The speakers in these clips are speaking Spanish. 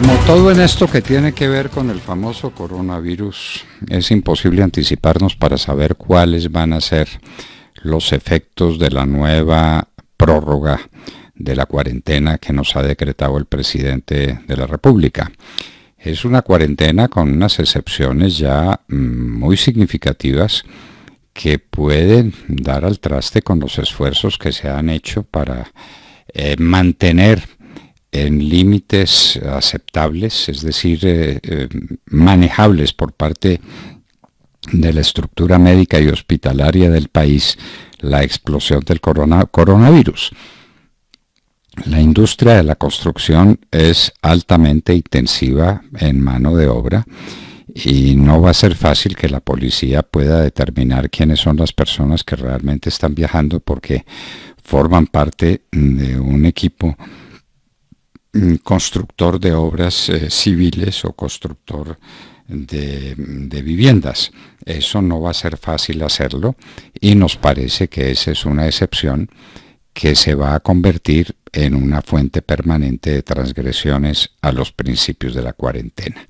Como todo en esto que tiene que ver con el famoso coronavirus, es imposible anticiparnos para saber cuáles van a ser los efectos de la nueva prórroga de la cuarentena que nos ha decretado el presidente de la República. Es una cuarentena con unas excepciones ya mm, muy significativas que pueden dar al traste con los esfuerzos que se han hecho para eh, mantener en límites aceptables, es decir, eh, eh, manejables por parte de la estructura médica y hospitalaria del país, la explosión del coronavirus. La industria de la construcción es altamente intensiva en mano de obra y no va a ser fácil que la policía pueda determinar quiénes son las personas que realmente están viajando porque forman parte de un equipo Mm, constructor de obras eh, civiles o constructor de, mm, de, viviendas. Eso no va a ser fácil hacerlo y nos parece que esa es una excepción que se va a convertir en una fuente permanente de transgresiones a los principios de la cuarentena.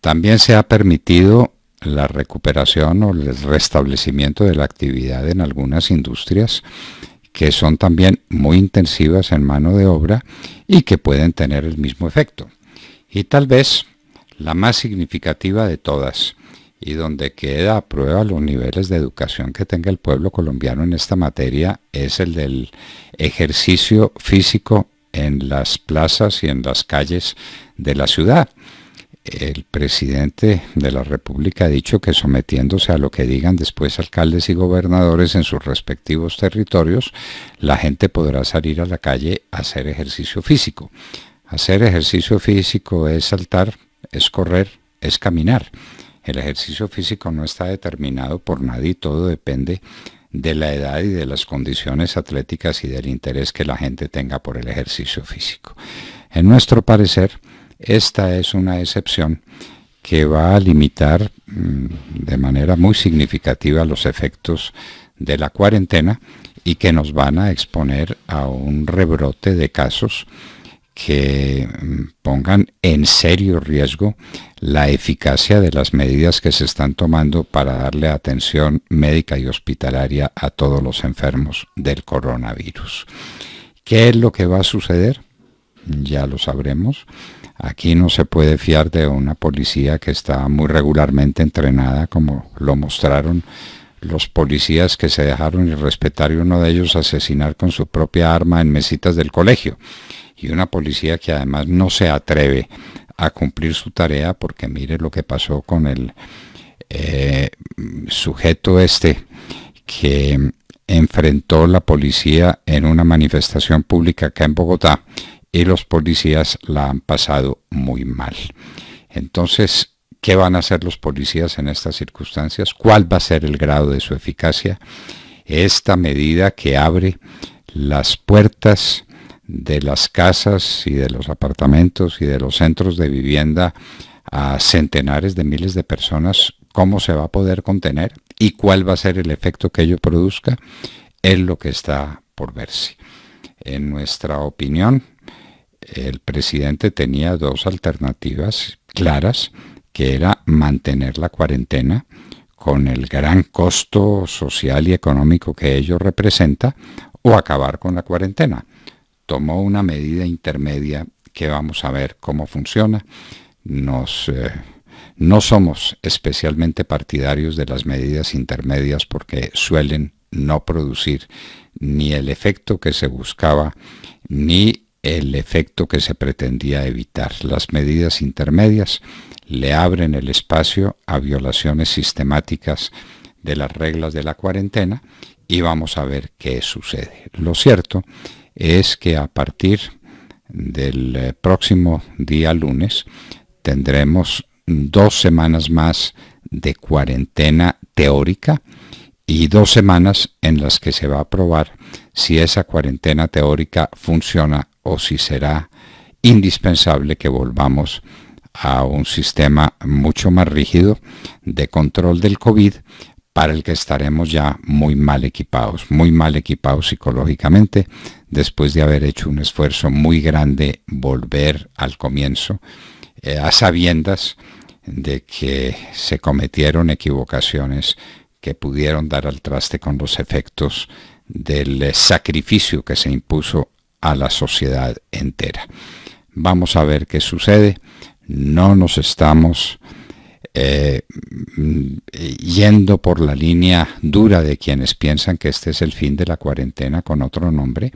También se ha permitido la recuperación o el restablecimiento de la actividad en algunas industrias que son también muy intensivas en mano de obra y que pueden tener el mismo efecto. Y tal vez la más significativa de todas, y donde queda a prueba los niveles de educación que tenga el pueblo colombiano en esta materia, es el del ejercicio físico en las plazas y en las calles de la ciudad el presidente de la República ha dicho que sometiéndose a lo que digan después alcaldes y gobernadores en sus respectivos territorios, la gente podrá salir a la calle a hacer ejercicio físico. Hacer ejercicio físico es saltar, es correr, es caminar. El ejercicio físico no está determinado por nadie, todo depende de la edad y de las condiciones atléticas y del interés que la gente tenga por el ejercicio físico. En nuestro parecer, esta es una excepción que va a limitar mm, de manera muy significativa los efectos de la cuarentena y que nos van a exponer a un rebrote de casos que mm, pongan en serio riesgo la eficacia de las medidas que se están tomando para darle atención médica y hospitalaria a todos los enfermos del coronavirus. ¿Qué es lo que va a suceder? Ya lo sabremos Aquí no se puede fiar de una policía que está muy regularmente entrenada, como lo mostraron los policías que se dejaron irrespetar y uno de ellos asesinar con su propia arma en mesitas del colegio. Y una policía que además no se atreve a cumplir su tarea porque mire lo que pasó con el eh, sujeto este que enfrentó la policía en una manifestación pública acá en Bogotá y los policías la han pasado muy mal. Entonces, ¿qué van a hacer los policías en estas circunstancias? ¿Cuál va a ser el grado de su eficacia? Esta medida que abre las puertas de las casas y de los apartamentos y de los centros de vivienda a centenares de miles de personas, ¿cómo se va a poder contener y cuál va a ser el efecto que ello produzca? Es lo que está por verse. En nuestra opinión, el presidente tenía dos alternativas claras, que era mantener la cuarentena con el gran costo social y económico que ello representa, o acabar con la cuarentena. Tomó una medida intermedia que vamos a ver cómo funciona. Eh, no somos especialmente partidarios de las medidas intermedias porque suelen no producir ni el efecto que se buscaba ni efecto que se pretendía evitar. Las medidas intermedias le abren el espacio a violaciones sistemáticas de las reglas de la cuarentena y vamos a ver qué sucede. Lo cierto es que a partir del eh, próximo día lunes tendremos dos semanas más de cuarentena teórica y dos semanas en las que se va a probar si esa cuarentena teórica funciona o si será indispensable que volvamos a un sistema mucho más rígido de control del COVID para el que estaremos ya muy mal equipados, muy mal equipados psicológicamente, después de haber hecho un esfuerzo muy grande volver al comienzo, eh, a sabiendas de que se cometieron equivocaciones que pudieron dar al traste con los efectos del eh, sacrificio que se impuso a la sociedad entera. Vamos a ver qué sucede. No nos estamos eh, yendo por la línea dura de quienes piensan que este es el fin de la cuarentena con otro nombre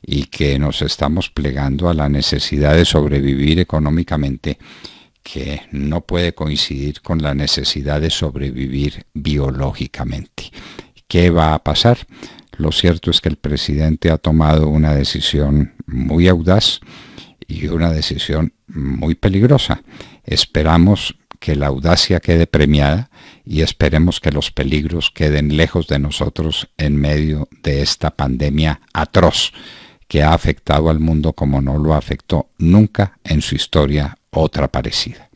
y que nos estamos plegando a la necesidad de sobrevivir económicamente que no puede coincidir con la necesidad de sobrevivir biológicamente. ¿Qué va a pasar? Lo cierto es que el presidente ha tomado una decisión muy audaz y una decisión muy peligrosa. Esperamos que la audacia quede premiada y esperemos que los peligros queden lejos de nosotros en medio de esta pandemia atroz que ha afectado al mundo como no lo afectó nunca en su historia otra parecida.